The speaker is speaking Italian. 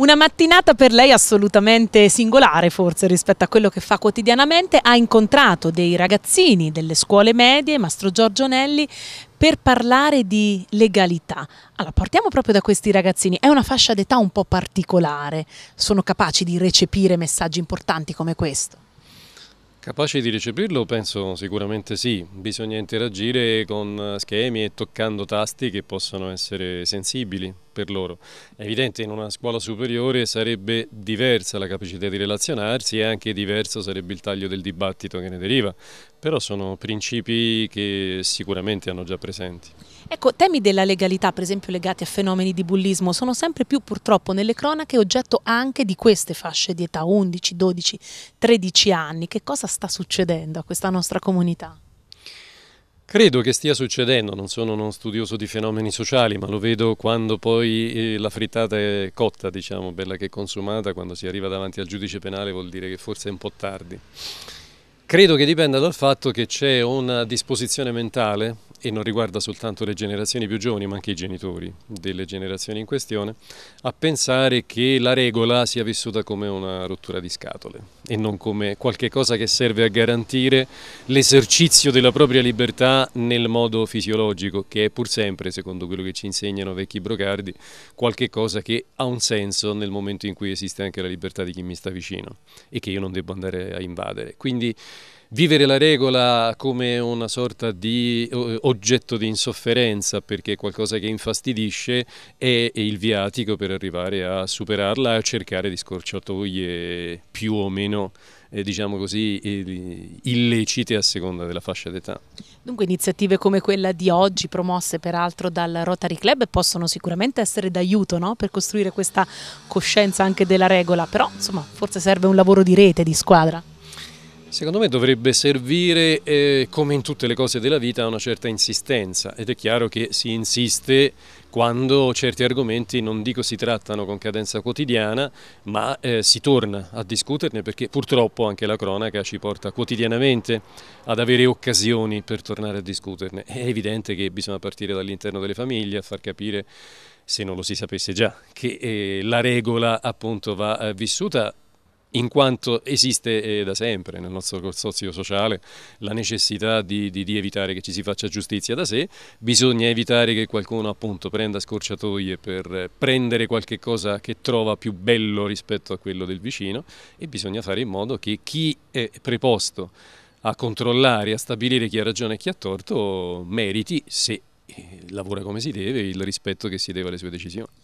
Una mattinata per lei assolutamente singolare forse rispetto a quello che fa quotidianamente. Ha incontrato dei ragazzini delle scuole medie, Mastro Giorgio Nelli, per parlare di legalità. Allora, partiamo proprio da questi ragazzini. È una fascia d'età un po' particolare. Sono capaci di recepire messaggi importanti come questo? Capace di recepirlo? Penso sicuramente sì, bisogna interagire con eh, schemi e toccando tasti che possano essere sensibili per loro. È evidente in una scuola superiore sarebbe diversa la capacità di relazionarsi e anche diverso sarebbe il taglio del dibattito che ne deriva, però sono principi che sicuramente hanno già presenti. Ecco, temi della legalità, per esempio legati a fenomeni di bullismo, sono sempre più purtroppo nelle cronache oggetto anche di queste fasce di età 11, 12, 13 anni. Che cosa sta succedendo a questa nostra comunità? Credo che stia succedendo, non sono uno studioso di fenomeni sociali, ma lo vedo quando poi eh, la frittata è cotta, diciamo, bella che è consumata, quando si arriva davanti al giudice penale vuol dire che forse è un po' tardi. Credo che dipenda dal fatto che c'è una disposizione mentale e non riguarda soltanto le generazioni più giovani ma anche i genitori delle generazioni in questione, a pensare che la regola sia vissuta come una rottura di scatole e non come qualche cosa che serve a garantire l'esercizio della propria libertà nel modo fisiologico, che è pur sempre, secondo quello che ci insegnano vecchi brocardi, qualche cosa che ha un senso nel momento in cui esiste anche la libertà di chi mi sta vicino e che io non debbo andare a invadere. Quindi vivere la regola come una sorta di eh, oggetto di insofferenza perché è qualcosa che infastidisce è il viatico per arrivare a superarla e a cercare di scorciatoie più o meno eh, diciamo così, eh, illecite a seconda della fascia d'età. Dunque iniziative come quella di oggi, promosse peraltro dal Rotary Club, possono sicuramente essere d'aiuto no? per costruire questa coscienza anche della regola, però insomma forse serve un lavoro di rete, di squadra. Secondo me dovrebbe servire, eh, come in tutte le cose della vita, una certa insistenza ed è chiaro che si insiste quando certi argomenti non dico si trattano con cadenza quotidiana, ma eh, si torna a discuterne perché purtroppo anche la cronaca ci porta quotidianamente ad avere occasioni per tornare a discuterne. È evidente che bisogna partire dall'interno delle famiglie a far capire se non lo si sapesse già, che eh, la regola appunto va eh, vissuta in quanto esiste eh, da sempre nel nostro consorzio sociale la necessità di, di, di, evitare che ci si faccia giustizia da sé, bisogna evitare che qualcuno appunto prenda scorciatoie per eh, prendere qualche cosa che trova più bello rispetto a quello del vicino e bisogna fare in modo che chi è preposto a controllare, a stabilire chi ha ragione e chi ha torto, meriti, se eh, lavora come si deve, il rispetto che si deve alle sue decisioni.